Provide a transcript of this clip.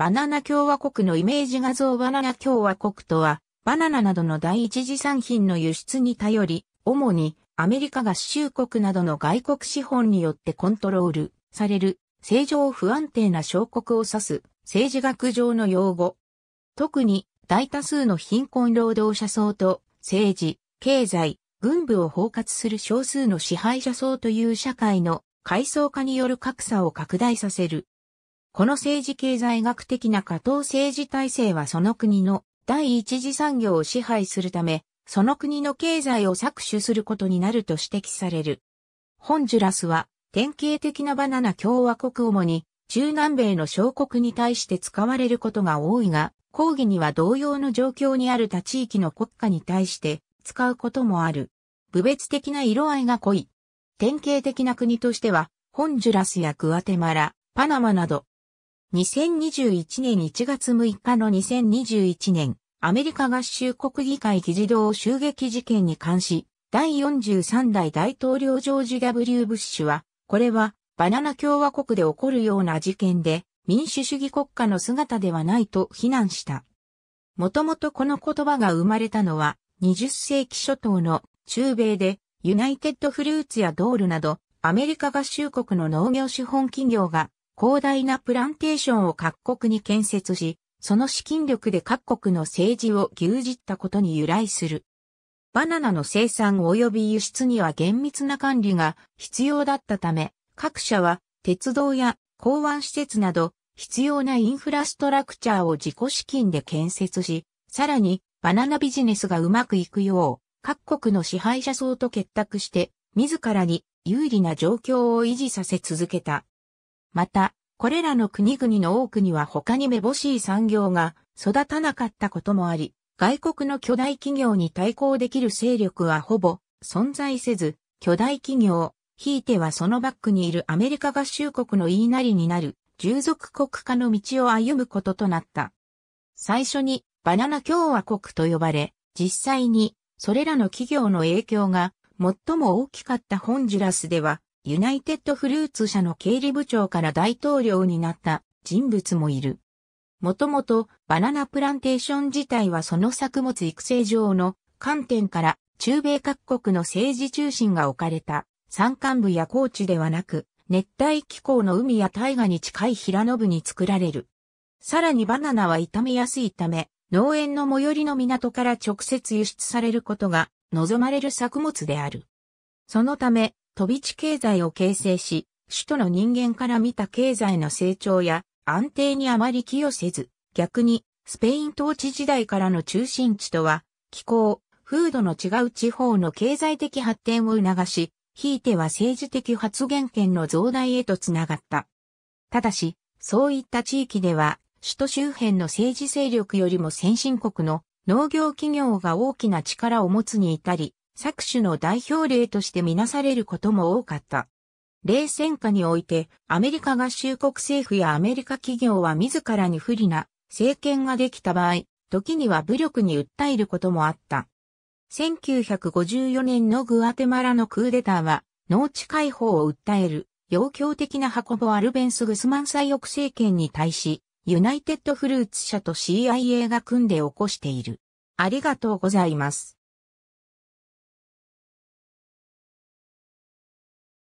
バナナ共和国のイメージ画像バナナ共和国とは、バナナなどの第一次産品の輸出に頼り、主にアメリカ合衆国などの外国資本によってコントロールされる、正常不安定な小国を指す政治学上の用語。特に大多数の貧困労働者層と政治、経済、軍部を包括する少数の支配者層という社会の階層化による格差を拡大させる。この政治経済学的な加藤政治体制はその国の第一次産業を支配するため、その国の経済を搾取することになると指摘される。ホンジュラスは典型的なバナナ共和国主に中南米の小国に対して使われることが多いが、抗議には同様の状況にある他地域の国家に対して使うこともある。部別的な色合いが濃い。典型的な国としては、ホンジュラスやグアテマラ、パナマなど、2021年1月6日の2021年、アメリカ合衆国議会議事堂襲撃事件に関し、第43代大統領ジョージ・ W・ ブッシュは、これはバナナ共和国で起こるような事件で、民主主義国家の姿ではないと非難した。もともとこの言葉が生まれたのは、20世紀初頭の中米で、ユナイテッドフルーツやドールなど、アメリカ合衆国の農業資本企業が広大なプランテーションを各国に建設し、その資金力で各国の政治を牛耳ったことに由来する。バナナの生産及び輸出には厳密な管理が必要だったため、各社は鉄道や港湾施設など必要なインフラストラクチャーを自己資金で建設し、さらにバナナビジネスがうまくいくよう各国の支配者層と結託して自らに有利な状況を維持させ続けた。また、これらの国々の多くには他にめぼしい産業が育たなかったこともあり、外国の巨大企業に対抗できる勢力はほぼ存在せず、巨大企業、ひいてはそのバックにいるアメリカ合衆国の言いなりになる、従属国家の道を歩むこととなった。最初にバナナ共和国と呼ばれ、実際にそれらの企業の影響が最も大きかったホンジュラスでは、ユナイテッドフルーツ社の経理部長から大統領になった人物もいる。もともとバナナプランテーション自体はその作物育成上の観点から中米各国の政治中心が置かれた山間部や高地ではなく熱帯気候の海や大河に近い平野部に作られる。さらにバナナは傷みやすいため農園の最寄りの港から直接輸出されることが望まれる作物である。そのため、飛び地経済を形成し、首都の人間から見た経済の成長や安定にあまり寄与せず、逆にスペイン統治時代からの中心地とは、気候、風土の違う地方の経済的発展を促し、ひいては政治的発言権の増大へとつながった。ただし、そういった地域では、首都周辺の政治勢力よりも先進国の農業企業が大きな力を持つに至り、作取の代表例としてみなされることも多かった。冷戦下において、アメリカ合衆国政府やアメリカ企業は自らに不利な政権ができた場合、時には武力に訴えることもあった。1954年のグアテマラのクーデターは、農地解放を訴える、要強的な箱ボアルベンス・グスマン最翼政権に対し、ユナイテッドフルーツ社と CIA が組んで起こしている。ありがとうございます。